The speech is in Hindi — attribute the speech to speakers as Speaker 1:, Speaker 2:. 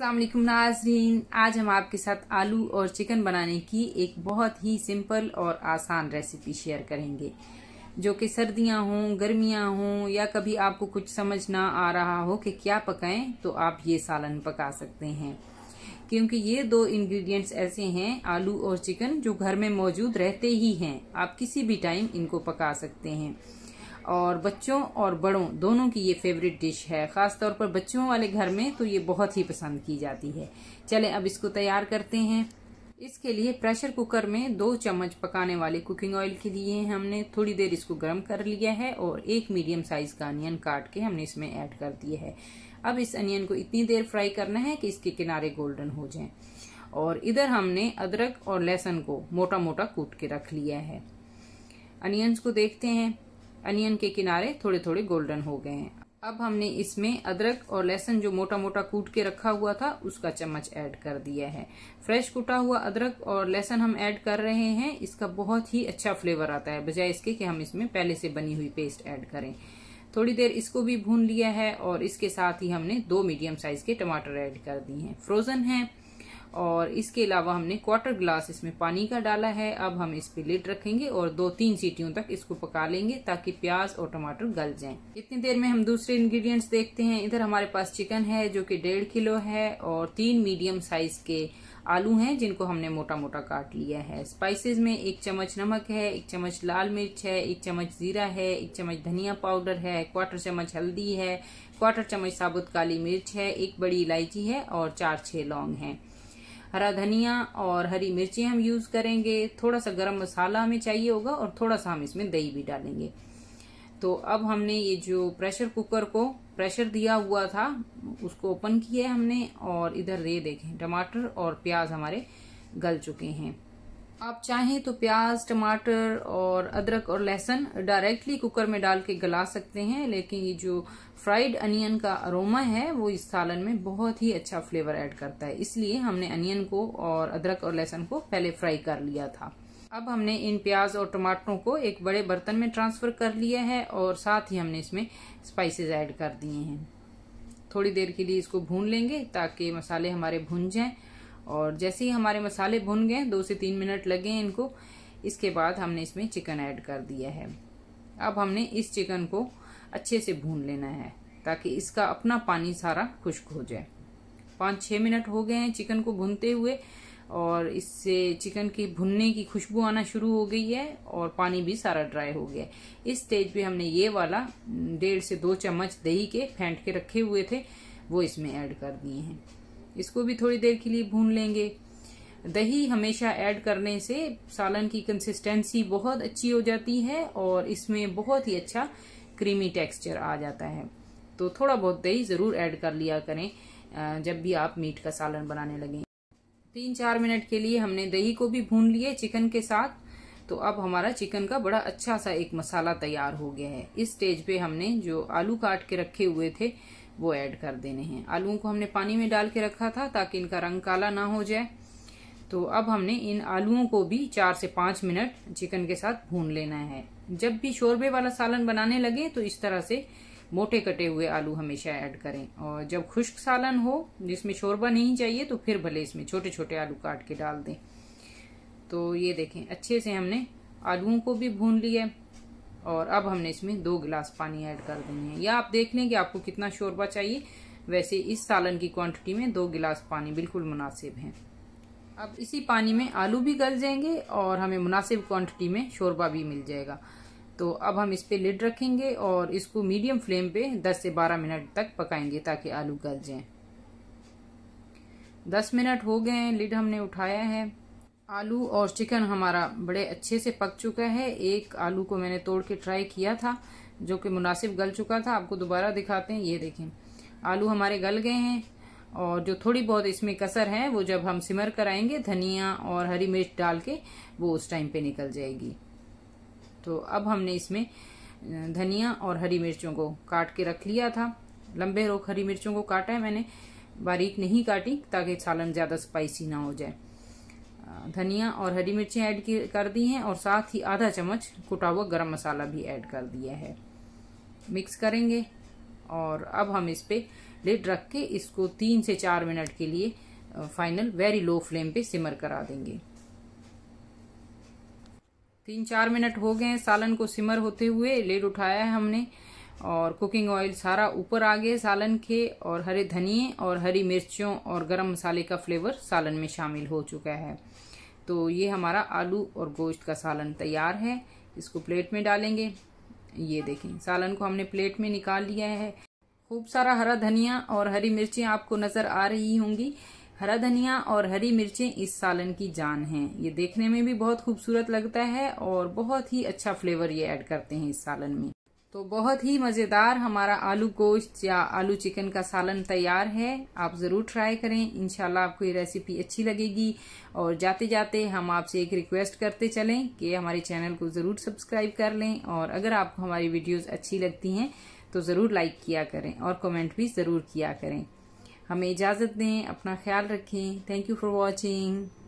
Speaker 1: वालेकुम नाजरीन आज हम आपके साथ आलू और चिकन बनाने की एक बहुत ही सिंपल और आसान रेसिपी शेयर करेंगे जो कि सर्दियां हों गर्मियां हों या कभी आपको कुछ समझ ना आ रहा हो कि क्या पकाएं तो आप ये सालन पका सकते हैं क्योंकि ये दो इंग्रेडिएंट्स ऐसे हैं आलू और चिकन जो घर में मौजूद रहते ही हैं आप किसी भी टाइम इनको पका सकते हैं और बच्चों और बड़ों दोनों की ये फेवरेट डिश है ख़ास तौर पर बच्चों वाले घर में तो ये बहुत ही पसंद की जाती है चलें अब इसको तैयार करते हैं इसके लिए प्रेशर कुकर में दो चम्मच पकाने वाले कुकिंग ऑयल के लिए हमने थोड़ी देर इसको गर्म कर लिया है और एक मीडियम साइज का अनियन काट के हमने इसमें ऐड कर दिया है अब इस अनियन को इतनी देर फ्राई करना है कि इसके किनारे गोल्डन हो जाएं और इधर हमने अदरक और लहसुन को मोटा मोटा कूट के रख लिया है अनियंस को देखते हैं अनियन के किनारे थोड़े थोड़े गोल्डन हो गए हैं अब हमने इसमें अदरक और लहसुन जो मोटा मोटा कूट के रखा हुआ था उसका चम्मच ऐड कर दिया है फ्रेश कूटा हुआ अदरक और लहसुन हम ऐड कर रहे हैं इसका बहुत ही अच्छा फ्लेवर आता है बजाय इसके कि हम इसमें पहले से बनी हुई पेस्ट ऐड करें थोड़ी देर इसको भी भून लिया है और इसके साथ ही हमने दो मीडियम साइज के टमाटर ऐड कर दिए हैं फ्रोजन है और इसके अलावा हमने क्वार्टर ग्लास इसमें पानी का डाला है अब हम इस पे लिड रखेंगे और दो तीन सीटियों तक इसको पका लेंगे ताकि प्याज और टमाटर गल जाएं इतनी देर में हम दूसरे इंग्रेडिएंट्स देखते हैं इधर हमारे पास चिकन है जो कि डेढ़ किलो है और तीन मीडियम साइज के आलू हैं जिनको हमने मोटा मोटा काट लिया है स्पाइसेस में एक चम्मच नमक है एक चम्मच लाल मिर्च है एक चम्मच जीरा है एक चम्मच धनिया पाउडर है क्वार्टर चम्मच हल्दी है क्वार्टर चम्मच साबुत काली मिर्च है एक बड़ी इलायची है और चार छह लौंग हैं हरा धनिया और हरी मिर्ची हम यूज करेंगे थोड़ा सा गरम मसाला हमें चाहिए होगा और थोड़ा सा हम इसमें दही भी डालेंगे तो अब हमने ये जो प्रेशर कुकर को प्रेशर दिया हुआ था उसको ओपन किया है हमने और इधर ये देखें टमाटर और प्याज हमारे गल चुके हैं आप चाहें तो प्याज टमाटर और अदरक और लहसुन डायरेक्टली कुकर में डाल के गला सकते हैं लेकिन ये जो फ्राइड अनियन का अरोमा है वो इस सालन में बहुत ही अच्छा फ्लेवर ऐड करता है इसलिए हमने अनियन को और अदरक और लहसुन को पहले फ्राई कर लिया था अब हमने इन प्याज और टमाटरों को एक बड़े बर्तन में ट्रांसफर कर लिया है और साथ ही हमने इसमें स्पाइसेस ऐड कर दिए हैं थोड़ी देर के लिए इसको भून लेंगे ताकि मसाले हमारे भून जाएं और जैसे ही हमारे मसाले भुन गए दो से तीन मिनट लगे इनको इसके बाद हमने इसमें चिकन ऐड कर दिया है अब हमने इस चिकन को अच्छे से भून लेना है ताकि इसका अपना पानी सारा खुश्क हो जाए पाँच छः मिनट हो गए हैं चिकन को भूनते हुए और इससे चिकन की भुनने की खुशबू आना शुरू हो गई है और पानी भी सारा ड्राई हो गया इस स्टेज पे हमने ये वाला डेढ़ से दो चम्मच दही के फेंट के रखे हुए थे वो इसमें ऐड कर दिए हैं इसको भी थोड़ी देर के लिए भून लेंगे दही हमेशा ऐड करने से सालन की कंसिस्टेंसी बहुत अच्छी हो जाती है और इसमें बहुत ही अच्छा क्रीमी टेक्सचर आ जाता है तो थोड़ा बहुत दही ज़रूर ऐड कर लिया करें जब भी आप मीट का सालन बनाने लगें तीन चार मिनट के लिए हमने दही को भी भून लिए चिकन के साथ तो अब हमारा चिकन का बड़ा अच्छा सा एक मसाला तैयार हो गया है इस स्टेज पे हमने जो आलू काट के रखे हुए थे वो ऐड कर देने हैं आलूओं को हमने पानी में डाल के रखा था ताकि इनका रंग काला ना हो जाए तो अब हमने इन आलूओं को भी चार से पांच मिनट चिकन के साथ भून लेना है जब भी शोरबे वाला सालन बनाने लगे तो इस तरह से मोटे कटे हुए आलू हमेशा ऐड करें और जब खुश्क सालन हो जिसमें शोरबा नहीं चाहिए तो फिर भले इसमें छोटे छोटे आलू काट के डाल दें तो ये देखें अच्छे से हमने आलूओं को भी भून लिया और अब हमने इसमें दो गिलास पानी ऐड कर देने हैं या आप देख लें कि आपको कितना शोरबा चाहिए वैसे इस सालन की क्वांटिटी में दो गिलास पानी बिल्कुल मुनासिब है अब इसी पानी में आलू भी गल जाएंगे और हमें मुनासिब क्वांटिटी में शोरबा भी मिल जाएगा तो अब हम इस पर लिड रखेंगे और इसको मीडियम फ्लेम पे 10 से 12 मिनट तक पकाएंगे ताकि आलू गल जाएं 10 मिनट हो गए हैं लिड हमने उठाया है आलू और चिकन हमारा बड़े अच्छे से पक चुका है एक आलू को मैंने तोड़ के ट्राई किया था जो कि मुनासिब गल चुका था आपको दोबारा दिखाते हैं ये देखें आलू हमारे गल गए हैं और जो थोड़ी बहुत इसमें कसर है वो जब हम सिमर कराएंगे धनिया और हरी मिर्च डाल के वो उस टाइम पे निकल जाएगी तो अब हमने इसमें धनिया और हरी मिर्चों को काट के रख लिया था लंबे रोक हरी मिर्चों को काटा है मैंने बारीक नहीं काटी ताकि सालन ज़्यादा स्पाइसी ना हो जाए धनिया और हरी मिर्चें ऐड कर दी हैं और साथ ही आधा चम्मच कुटा हुआ गरम मसाला भी ऐड कर दिया है मिक्स करेंगे और अब हम इस पर लिड रख के इसको तीन से चार मिनट के लिए फाइनल वेरी लो फ्लेम पे सिमर करा देंगे तीन चार मिनट हो गए हैं सालन को सिमर होते हुए लेड उठाया है हमने और कुकिंग ऑयल सारा ऊपर आ गया सालन के और हरे धनिए और हरी मिर्चों और गरम मसाले का फ्लेवर सालन में शामिल हो चुका है तो ये हमारा आलू और गोश्त का सालन तैयार है इसको प्लेट में डालेंगे ये देखें सालन को हमने प्लेट में निकाल लिया है खूब सारा हरा धनिया और हरी मिर्चें आपको नजर आ रही होंगी हरा धनिया और हरी मिर्चें इस सालन की जान हैं ये देखने में भी बहुत खूबसूरत लगता है और बहुत ही अच्छा फ्लेवर ये ऐड करते हैं इस सालन में तो बहुत ही मज़ेदार हमारा आलू गोश्त या आलू चिकन का सालन तैयार है आप ज़रूर ट्राई करें इनशाला आपको ये रेसिपी अच्छी लगेगी और जाते जाते हम आपसे एक रिक्वेस्ट करते चलें कि हमारे चैनल को ज़रूर सब्सक्राइब कर लें और अगर आपको हमारी वीडियोस अच्छी लगती हैं तो ज़रूर लाइक किया करें और कमेंट भी ज़रूर किया करें हमें इजाज़त दें अपना ख्याल रखें थैंक यू फॉर वॉचिंग